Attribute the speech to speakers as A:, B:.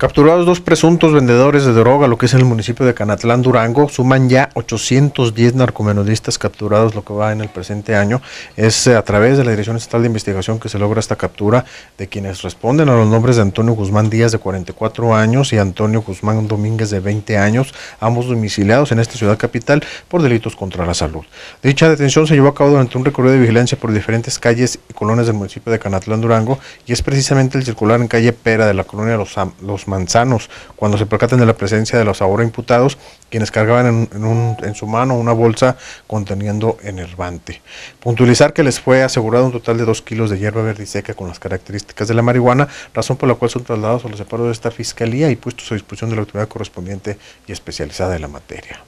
A: Capturados dos presuntos vendedores de droga, lo que es en el municipio de Canatlán, Durango, suman ya 810 narcomenudistas capturados, lo que va en el presente año. Es eh, a través de la Dirección Estatal de Investigación que se logra esta captura de quienes responden a los nombres de Antonio Guzmán Díaz, de 44 años, y Antonio Guzmán Domínguez, de 20 años, ambos domiciliados en esta ciudad capital por delitos contra la salud. Dicha detención se llevó a cabo durante un recorrido de vigilancia por diferentes calles y colonias del municipio de Canatlán, Durango, y es precisamente el circular en calle Pera de la colonia Los, manzanos, cuando se percaten de la presencia de los ahora imputados, quienes cargaban en, su mano una bolsa conteniendo enervante. Puntualizar que les fue asegurado un total de dos kilos de hierba verde seca con las características de la marihuana, razón por la cual son trasladados a los separados de esta fiscalía y puestos a disposición de la autoridad correspondiente y especializada en la materia.